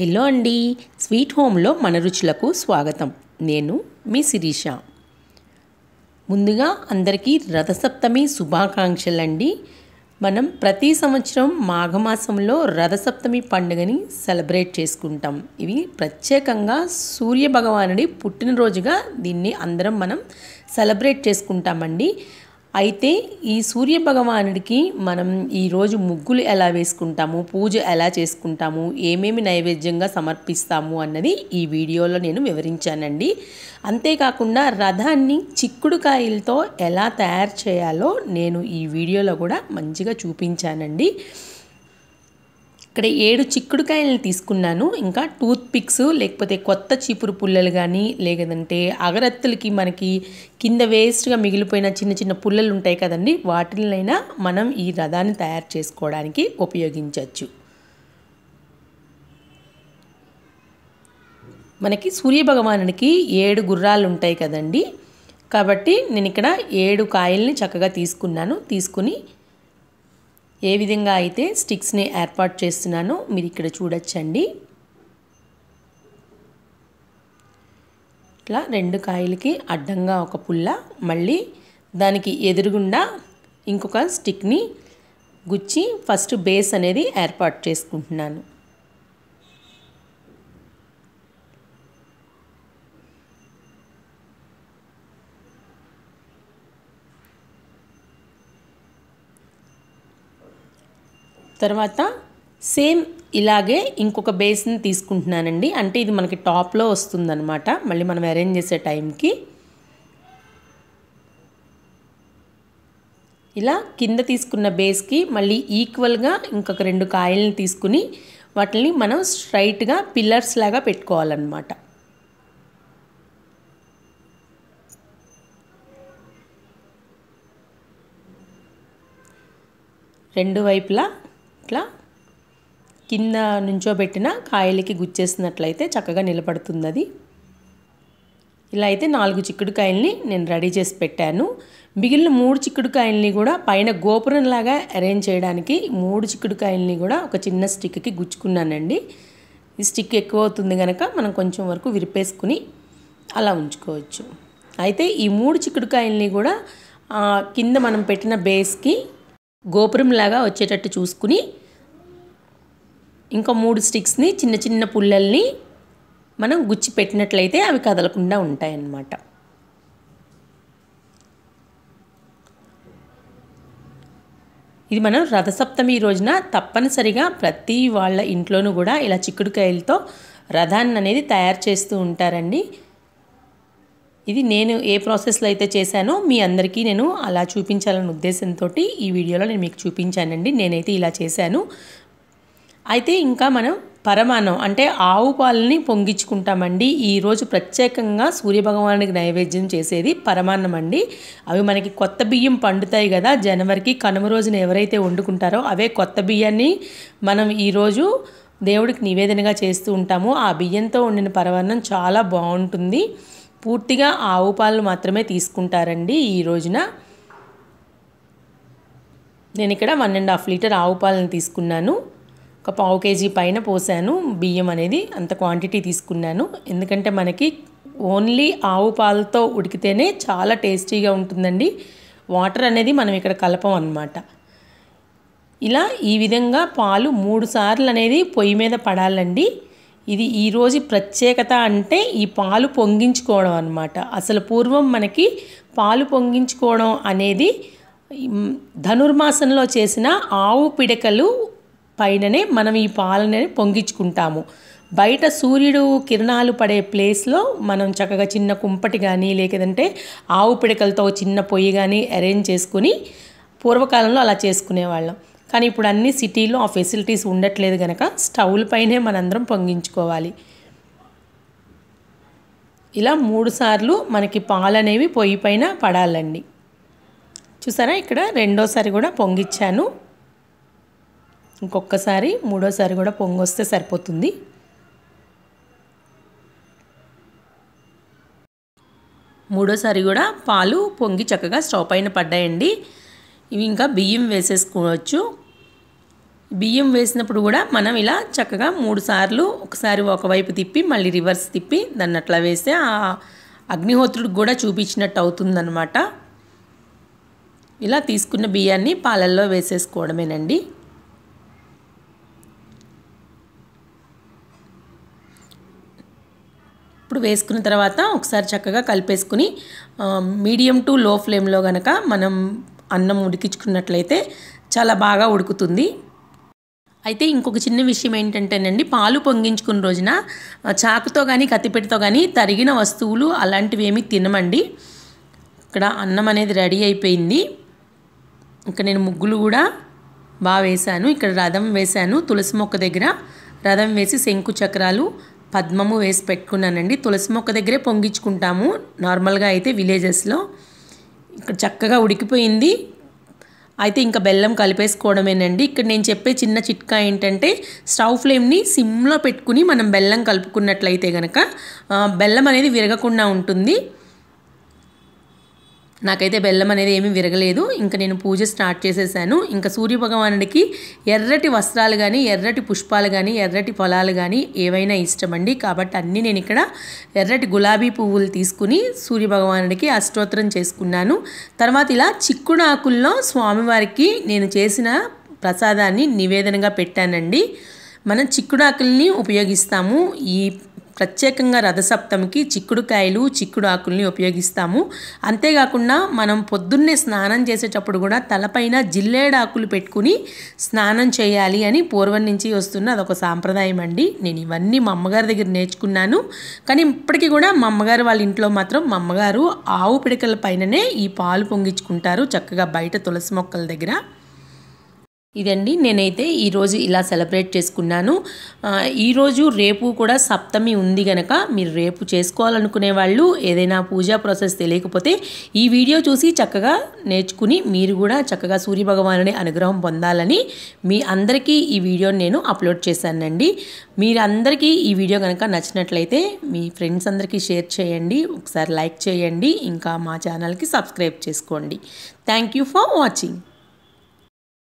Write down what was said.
hello అండి sweet హోమ్లో మన రుచులకు స్వాగతం నేను మీ శిరీష ముందుగా అందరికీ రథసప్తమి శుభాకాంక్షలు అండి మనం ప్రతి సంవత్సరం మాఘమాసంలో రథసప్తమి పండుగని సెలబ్రేట్ చేసుకుంటాం ఇవి ప్రత్యేకంగా సూర్య భగవానుడి పుట్టినరోజుగా దీన్ని అందరం మనం సెలబ్రేట్ చేసుకుంటామండి అయితే ఈ సూర్య భగవానుడికి మనం ఈరోజు ముగ్గులు ఎలా వేసుకుంటాము పూజ ఎలా చేసుకుంటాము ఏమేమి నైవేద్యంగా సమర్పిస్తాము అన్నది ఈ వీడియోలో నేను వివరించానండి అంతేకాకుండా రథాన్ని చిక్కుడుకాయలతో ఎలా తయారు చేయాలో నేను ఈ వీడియోలో కూడా మంచిగా చూపించానండి ఇక్కడ ఏడు చిక్కుడుకాయలను తీసుకున్నాను ఇంకా టూత్ పిక్స్ లేకపోతే కొత్త చీపురు పుల్లలు కానీ లేదంటే అగరత్తులకి మనకి కింద వేస్ట్గా మిగిలిపోయిన చిన్న చిన్న పుల్లలు ఉంటాయి కదండి వాటినైనా మనం ఈ రథాన్ని తయారు చేసుకోవడానికి ఉపయోగించవచ్చు మనకి సూర్య ఏడు గుర్రాలు ఉంటాయి కదండి కాబట్టి నేను ఇక్కడ ఏడు కాయల్ని చక్కగా తీసుకున్నాను తీసుకుని ఏ విధంగా అయితే స్టిక్స్ని ఏర్పాటు చేస్తున్నానో మీరు ఇక్కడ చూడొచ్చండి ఇట్లా రెండు కాయలకి అడ్డంగా ఒక పుల్ల మళ్ళీ దానికి ఎదురుగుండా ఇంకొక స్టిక్ని గుచ్చి ఫస్ట్ బేస్ అనేది ఏర్పాటు చేసుకుంటున్నాను తర్వాత సేమ్ ఇలాగే ఇంకొక బేస్ని తీసుకుంటున్నానండి అంటే ఇది మనకి టాప్లో వస్తుందన్నమాట మళ్ళీ మనం అరేంజ్ చేసే టైంకి ఇలా కింద తీసుకున్న బేస్కి మళ్ళీ ఈక్వల్గా ఇంకొక రెండు కాయల్ని తీసుకుని వాటిని మనం స్ట్రైట్గా పిల్లర్స్ లాగా పెట్టుకోవాలన్నమాట రెండు వైపులా ఇట్లా కింద పెట్టిన కాయలకి గుచ్చేసినట్లయితే చక్కగా నిలబడుతుంది అది ఇలా అయితే నాలుగు చిక్కుడుకాయల్ని నేను రెడీ చేసి పెట్టాను మిగిలిన మూడు చిక్కుడుకాయల్ని కూడా పైన గోపురంలాగా అరేంజ్ చేయడానికి మూడు చిక్కుడుకాయల్ని కూడా ఒక చిన్న స్టిక్కి గుచ్చుకున్నానండి ఈ స్టిక్ ఎక్కువ అవుతుంది కనుక మనం కొంచెం వరకు విరిపేసుకుని అలా ఉంచుకోవచ్చు అయితే ఈ మూడు చిక్కుడుకాయల్ని కూడా కింద మనం పెట్టిన బేస్కి గోపురంలాగా వచ్చేటట్టు చూసుకుని ఇంకా మూడు స్టిక్స్ని చిన్న చిన్న పుల్లల్ని మనం గుచ్చి పెట్టినట్లయితే అవి కదలకుండా ఉంటాయన్నమాట ఇది మనం రథసప్తమి రోజున తప్పనిసరిగా ప్రతి వాళ్ళ ఇంట్లోనూ కూడా ఇలా చిక్కుడుకాయలతో రథాన్ని అనేది తయారు చేస్తూ ఉంటారండి ఇది నేను ఏ ప్రాసెస్లో అయితే చేశానో మీ అందరికీ నేను అలా చూపించాలనే ఉద్దేశంతో ఈ వీడియోలో నేను మీకు చూపించానండి నేనైతే ఇలా చేశాను అయితే ఇంకా మనం పరమాన్నం అంటే ఆవు పాలని పొంగించుకుంటామండి ఈరోజు ప్రత్యేకంగా సూర్యభగవానికి నైవేద్యం చేసేది పరమాన్నం అండి అవి మనకి కొత్త బియ్యం పండుతాయి కదా జనవరికి కనుమ రోజున ఎవరైతే వండుకుంటారో అవే కొత్త బియ్యాన్ని మనం ఈరోజు దేవుడికి నివేదనగా చేస్తూ ఉంటాము ఆ బియ్యంతో వండిన పరమాన్నం చాలా బాగుంటుంది పూర్తిగా ఆవు పాలు మాత్రమే తీసుకుంటారండి ఈ రోజున నేను ఇక్కడ వన్ అండ్ హాఫ్ లీటర్ ఆవు పాలను తీసుకున్నాను ఒక పావు కేజీ పైన పోసాను బియ్యం అనేది అంత క్వాంటిటీ తీసుకున్నాను ఎందుకంటే మనకి ఓన్లీ ఆవు పాలతో ఉడికితేనే చాలా టేస్టీగా ఉంటుందండి వాటర్ అనేది మనం ఇక్కడ కలపం అనమాట ఇలా ఈ విధంగా పాలు మూడు సార్లు అనేది పొయ్యి మీద పడాలండి ఇది ఈరోజు ప్రత్యేకత అంటే ఈ పాలు పొంగించుకోవడం అనమాట అసలు పూర్వం మనకి పాలు పొంగించుకోవడం అనేది ధనుర్మాసంలో చేసిన ఆవు పిడకలు పైననే మనం ఈ పాలనని పొంగించుకుంటాము బయట సూర్యుడు కిరణాలు పడే ప్లేస్లో మనం చక్కగా చిన్న కుంపటి కానీ లేకదంటే ఆవు పిడకలతో చిన్న పొయ్యి కానీ అరేంజ్ చేసుకుని పూర్వకాలంలో అలా చేసుకునేవాళ్ళం కానీ ఇప్పుడు అన్ని సిటీలో ఆ ఫెసిలిటీస్ ఉండట్లేదు కనుక స్టవ్ల పైనే మనందరం పొంగించుకోవాలి ఇలా మూడు సార్లు మనకి పాలు అనేవి పొయ్యి పైన పడాలండి చూసారా ఇక్కడ రెండోసారి కూడా పొంగిచ్చాను ఇంకొకసారి మూడోసారి కూడా పొంగొస్తే సరిపోతుంది మూడోసారి కూడా పాలు పొంగి చక్కగా స్టవ్ పైన పడ్డాయండి ఇవి ఇంకా బియ్యం వేసేసుకోవచ్చు బియ్యం వేసినప్పుడు కూడా మనం ఇలా చక్కగా మూడు సార్లు ఒకసారి ఒకవైపు తిప్పి మళ్ళీ రివర్స్ తిప్పి దాన్ని అట్లా వేస్తే ఆ అగ్నిహోత్రుడికి కూడా చూపించినట్టు అవుతుందన్నమాట ఇలా తీసుకున్న బియ్యాన్ని పాలల్లో వేసేసుకోవడమేనండి ఇప్పుడు వేసుకున్న తర్వాత ఒకసారి చక్కగా కలిపేసుకుని మీడియం టు లో ఫ్లేమ్లో కనుక మనం అన్నం ఉడికించుకున్నట్లయితే చాలా బాగా ఉడుకుతుంది అయితే ఇంకొక చిన్న విషయం ఏంటంటేనండి పాలు పొంగించుకున్న రోజున చాకుతో కానీ కత్తిపెట్టితో కానీ తరిగిన వస్తువులు అలాంటివి ఏమి తినమండి ఇక్కడ అన్నం అనేది రెడీ అయిపోయింది ఇక్కడ నేను ముగ్గులు కూడా బాగా వేశాను ఇక్కడ రథం వేశాను తులసి మొక్క దగ్గర రథం వేసి శంకు చక్రాలు పద్మము వేసి పెట్టుకున్నానండి తులసి మొక్క దగ్గరే పొంగించుకుంటాము నార్మల్గా అయితే విలేజెస్లో ఇక్కడ చక్కగా ఉడికిపోయింది అయితే ఇంకా బెల్లం కలిపేసుకోవడమేనండి ఇక్కడ నేను చెప్పే చిన్న చిట్కా ఏంటంటే స్టవ్ ఫ్లేమ్ని సిమ్లో పెట్టుకుని మనం బెల్లం కలుపుకున్నట్లయితే కనుక బెల్లం అనేది విరగకుండా ఉంటుంది నాకైతే బెల్లం అనేది ఏమీ విరగలేదు ఇంకా నేను పూజ స్టార్ట్ చేసేసాను ఇంకా సూర్యభగవానుడికి ఎర్రటి వస్త్రాలు కానీ ఎర్రటి పుష్పాలు కానీ ఎర్రటి ఫలాలు కానీ ఏవైనా ఇష్టమండి కాబట్టి అన్నీ నేను ఇక్కడ ఎర్రటి గులాబీ పువ్వులు తీసుకుని సూర్యభగవానుడికి అష్టోత్తరం చేసుకున్నాను తర్వాత ఇలా చిక్కుడాకుల్లో స్వామివారికి నేను చేసిన ప్రసాదాన్ని నివేదనగా పెట్టానండి మనం చిక్కుడాకుల్ని ఉపయోగిస్తాము ఈ ప్రత్యేకంగా రథసప్తమికి చిక్కుడుకాయలు చిక్కుడు ఆకుల్ని ఉపయోగిస్తాము అంతేకాకుండా మనం పొద్దున్నే స్నానం చేసేటప్పుడు కూడా తలపైన జిల్లేడాకులు పెట్టుకుని స్నానం చేయాలి అని పూర్వం నుంచి వస్తున్న అదొక సాంప్రదాయం అండి నేను ఇవన్నీ మా అమ్మగారి దగ్గర నేర్చుకున్నాను కానీ ఇప్పటికీ కూడా మా అమ్మగారు వాళ్ళ ఇంట్లో మాత్రం మా అమ్మగారు ఆవు పిడకల పైననే ఈ పాలు పొంగించుకుంటారు చక్కగా బయట తులసి మొక్కల దగ్గర ఇదండి నేనైతే ఈరోజు ఇలా సెలబ్రేట్ చేసుకున్నాను ఈరోజు రేపు కూడా సప్తమి ఉంది గనక మీరు రేపు చేసుకోవాలనుకునే వాళ్ళు ఏదైనా పూజా ప్రాసెస్ తెలియకపోతే ఈ వీడియో చూసి చక్కగా నేర్చుకుని మీరు కూడా చక్కగా సూర్యభగవానుని అనుగ్రహం పొందాలని మీ అందరికీ ఈ వీడియోని నేను అప్లోడ్ చేశానండి మీరందరికీ ఈ వీడియో కనుక నచ్చినట్లయితే మీ ఫ్రెండ్స్ అందరికీ షేర్ చేయండి ఒకసారి లైక్ చేయండి ఇంకా మా ఛానల్కి సబ్స్క్రైబ్ చేసుకోండి థ్యాంక్ ఫర్ వాచింగ్